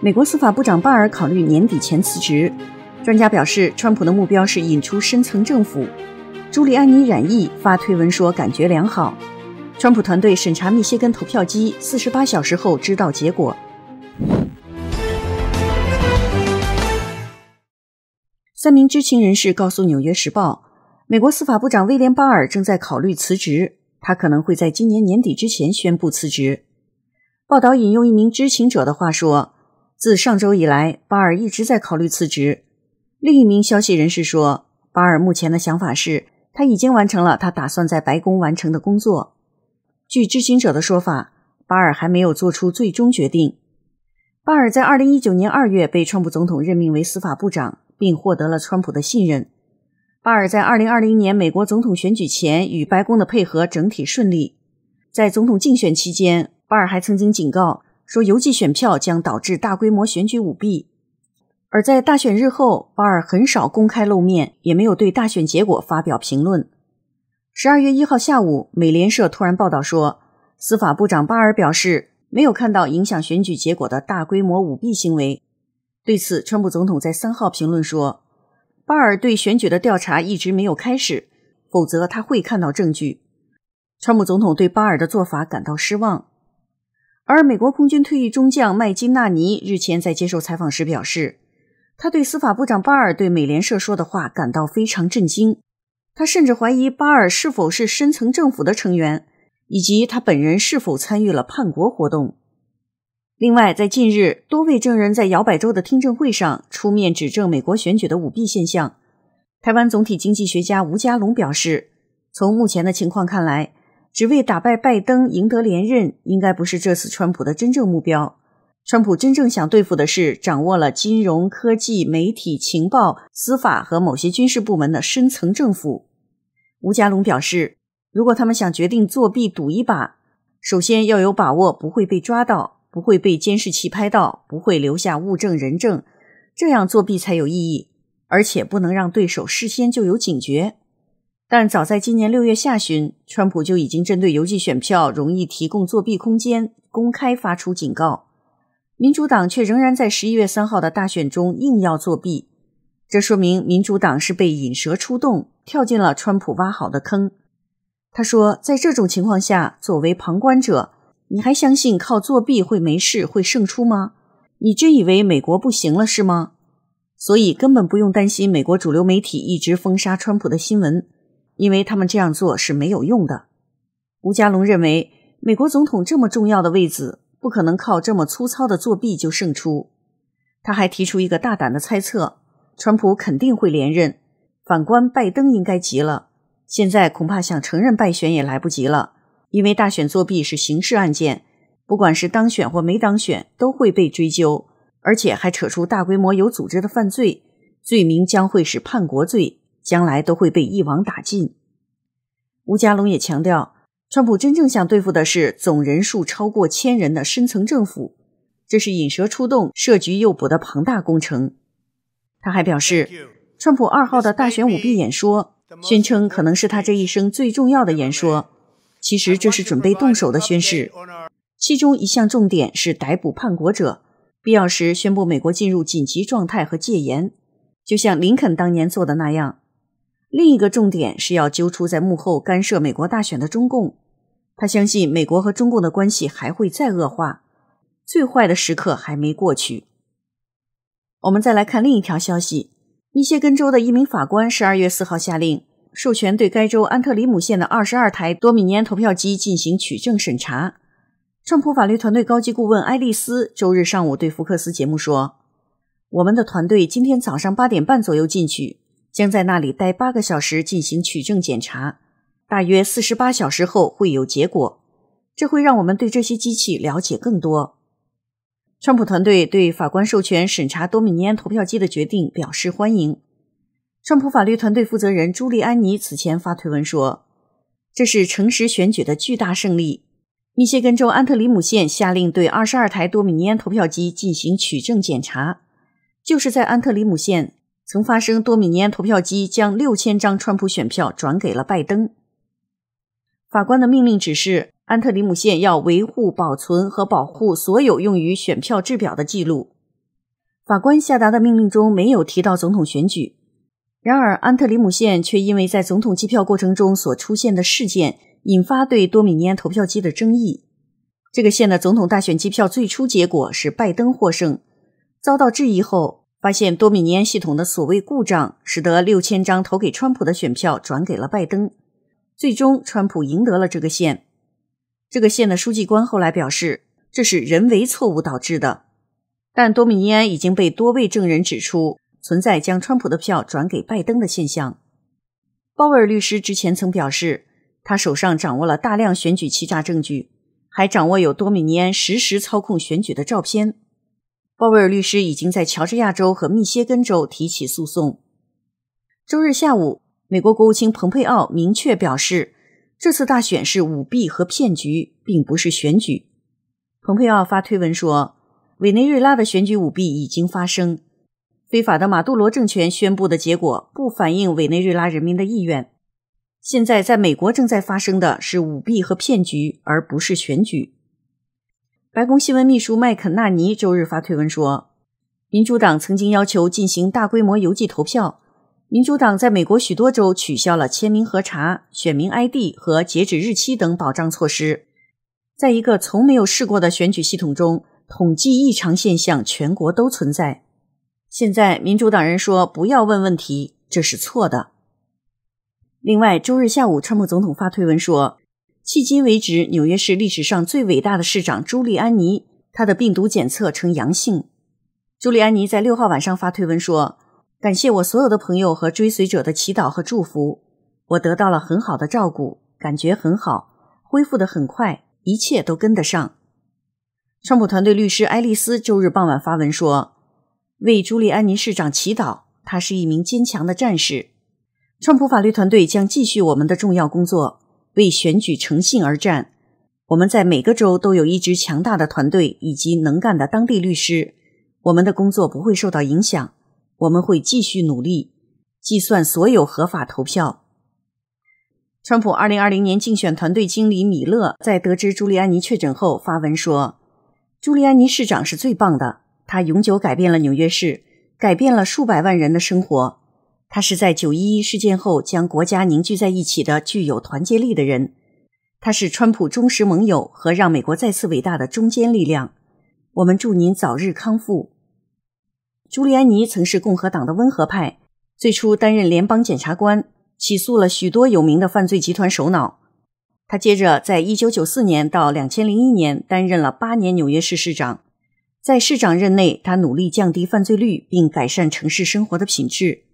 美国司法部长巴尔考虑年底前辞职。专家表示，川普的目标是引出深层政府。朱利安尼染疫发推文说感觉良好。川普团队审查密歇根投票机48小时后知道结果。三名知情人士告诉《纽约时报》，美国司法部长威廉·巴尔正在考虑辞职，他可能会在今年年底之前宣布辞职。报道引用一名知情者的话说。自上周以来，巴尔一直在考虑辞职。另一名消息人士说，巴尔目前的想法是，他已经完成了他打算在白宫完成的工作。据知情者的说法，巴尔还没有做出最终决定。巴尔在2019年2月被川普总统任命为司法部长，并获得了川普的信任。巴尔在2020年美国总统选举前与白宫的配合整体顺利。在总统竞选期间，巴尔还曾经警告。说邮寄选票将导致大规模选举舞弊，而在大选日后，巴尔很少公开露面，也没有对大选结果发表评论。十二月一号下午，美联社突然报道说，司法部长巴尔表示没有看到影响选举结果的大规模舞弊行为。对此，川普总统在三号评论说，巴尔对选举的调查一直没有开始，否则他会看到证据。川普总统对巴尔的做法感到失望。而美国空军退役中将麦金纳尼日前在接受采访时表示，他对司法部长巴尔对美联社说的话感到非常震惊。他甚至怀疑巴尔是否是深层政府的成员，以及他本人是否参与了叛国活动。另外，在近日，多位证人在摇摆州的听证会上出面指证美国选举的舞弊现象。台湾总体经济学家吴家龙表示，从目前的情况看来。只为打败拜登赢得连任，应该不是这次川普的真正目标。川普真正想对付的是掌握了金融科技、媒体、情报、司法和某些军事部门的深层政府。吴家龙表示，如果他们想决定作弊赌一把，首先要有把握不会被抓到，不会被监视器拍到，不会留下物证人证，这样作弊才有意义，而且不能让对手事先就有警觉。但早在今年六月下旬，川普就已经针对邮寄选票容易提供作弊空间公开发出警告，民主党却仍然在十一月三号的大选中硬要作弊。这说明民主党是被引蛇出洞，跳进了川普挖好的坑。他说：“在这种情况下，作为旁观者，你还相信靠作弊会没事、会胜出吗？你真以为美国不行了是吗？所以根本不用担心美国主流媒体一直封杀川普的新闻。”因为他们这样做是没有用的。吴家龙认为，美国总统这么重要的位子，不可能靠这么粗糙的作弊就胜出。他还提出一个大胆的猜测：川普肯定会连任。反观拜登，应该急了，现在恐怕想承认败选也来不及了，因为大选作弊是刑事案件，不管是当选或没当选，都会被追究，而且还扯出大规模有组织的犯罪，罪名将会是叛国罪。将来都会被一网打尽。吴家龙也强调，川普真正想对付的是总人数超过千人的深层政府，这是引蛇出洞、设局诱捕的庞大工程。他还表示，川普二号的大选舞弊演说，宣称可能是他这一生最重要的演说。其实这是准备动手的宣誓。其中一项重点是逮捕叛国者，必要时宣布美国进入紧急状态和戒严，就像林肯当年做的那样。另一个重点是要揪出在幕后干涉美国大选的中共。他相信美国和中共的关系还会再恶化，最坏的时刻还没过去。我们再来看另一条消息：密歇根州的一名法官十二月四号下令授权对该州安特里姆县的二十二台多米尼安投票机进行取证审查。川普法律团队高级顾问埃丽斯周日上午对福克斯节目说：“我们的团队今天早上八点半左右进去。”将在那里待八个小时进行取证检查，大约四十八小时后会有结果。这会让我们对这些机器了解更多。川普团队对法官授权审查多米尼安投票机的决定表示欢迎。川普法律团队负责人朱利安尼此前发推文说：“这是诚实选举的巨大胜利。”密歇根州安特里姆县下令对二十二台多米尼安投票机进行取证检查，就是在安特里姆县。曾发生多米尼安投票机将六千张川普选票转给了拜登。法官的命令指示安特里姆县要维护、保存和保护所有用于选票制表的记录。法官下达的命令中没有提到总统选举，然而安特里姆县却因为在总统计票过程中所出现的事件引发对多米尼安投票机的争议。这个县的总统大选计票最初结果是拜登获胜，遭到质疑后。发现多米尼安系统的所谓故障，使得六千张投给川普的选票转给了拜登，最终川普赢得了这个县。这个县的书记官后来表示，这是人为错误导致的。但多米尼安已经被多位证人指出存在将川普的票转给拜登的现象。鲍威尔律师之前曾表示，他手上掌握了大量选举欺诈证据，还掌握有多米尼安实时操控选举的照片。鲍威尔律师已经在乔治亚州和密歇根州提起诉讼。周日下午，美国国务卿蓬佩奥明确表示，这次大选是舞弊和骗局，并不是选举。蓬佩奥发推文说：“委内瑞拉的选举舞弊已经发生，非法的马杜罗政权宣布的结果不反映委内瑞拉人民的意愿。现在，在美国正在发生的是舞弊和骗局，而不是选举。”白宫新闻秘书麦肯纳尼周日发推文说，民主党曾经要求进行大规模邮寄投票。民主党在美国许多州取消了签名核查、选民 ID 和截止日期等保障措施。在一个从没有试过的选举系统中，统计异常现象全国都存在。现在民主党人说不要问问题，这是错的。另外，周日下午，川普总统发推文说。迄今为止，纽约市历史上最伟大的市长朱利安尼，他的病毒检测呈阳性。朱利安尼在六号晚上发推文说：“感谢我所有的朋友和追随者的祈祷和祝福，我得到了很好的照顾，感觉很好，恢复得很快，一切都跟得上。”川普团队律师爱丽斯周日傍晚发文说：“为朱利安尼市长祈祷，他是一名坚强的战士。川普法律团队将继续我们的重要工作。”为选举诚信而战，我们在每个州都有一支强大的团队以及能干的当地律师，我们的工作不会受到影响，我们会继续努力计算所有合法投票。川普二零二零年竞选团队经理米勒在得知朱利安尼确诊后发文说：“朱利安尼市长是最棒的，他永久改变了纽约市，改变了数百万人的生活。”他是在九一一事件后将国家凝聚在一起的具有团结力的人，他是川普忠实盟友和让美国再次伟大的中坚力量。我们祝您早日康复。朱利安尼曾是共和党的温和派，最初担任联邦检察官，起诉了许多有名的犯罪集团首脑。他接着在1994年到2001年担任了八年纽约市市长，在市长任内，他努力降低犯罪率并改善城市生活的品质。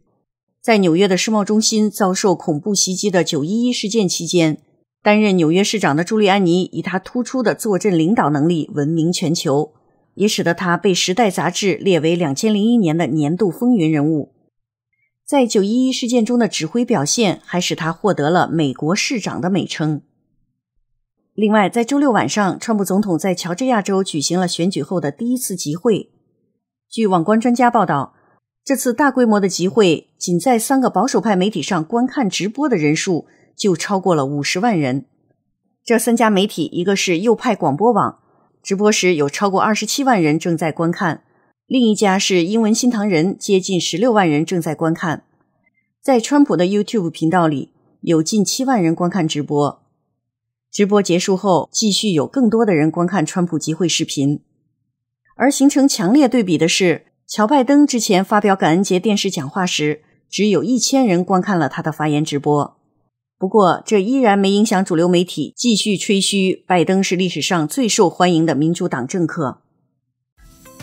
在纽约的世贸中心遭受恐怖袭击的911事件期间，担任纽约市长的朱利安尼以他突出的坐镇领导能力闻名全球，也使得他被《时代》杂志列为2001年的年度风云人物。在911事件中的指挥表现，还使他获得了“美国市长”的美称。另外，在周六晚上，川普总统在乔治亚州举行了选举后的第一次集会。据网关专家报道。这次大规模的集会，仅在三个保守派媒体上观看直播的人数就超过了五十万人。这三家媒体，一个是右派广播网，直播时有超过二十七万人正在观看；另一家是英文新唐人，接近十六万人正在观看。在川普的 YouTube 频道里，有近七万人观看直播。直播结束后，继续有更多的人观看川普集会视频。而形成强烈对比的是。乔·拜登之前发表感恩节电视讲话时，只有一千人观看了他的发言直播。不过，这依然没影响主流媒体继续吹嘘拜登是历史上最受欢迎的民主党政客。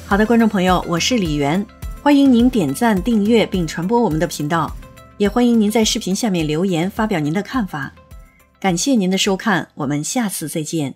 好的，观众朋友，我是李媛，欢迎您点赞、订阅并传播我们的频道，也欢迎您在视频下面留言发表您的看法。感谢您的收看，我们下次再见。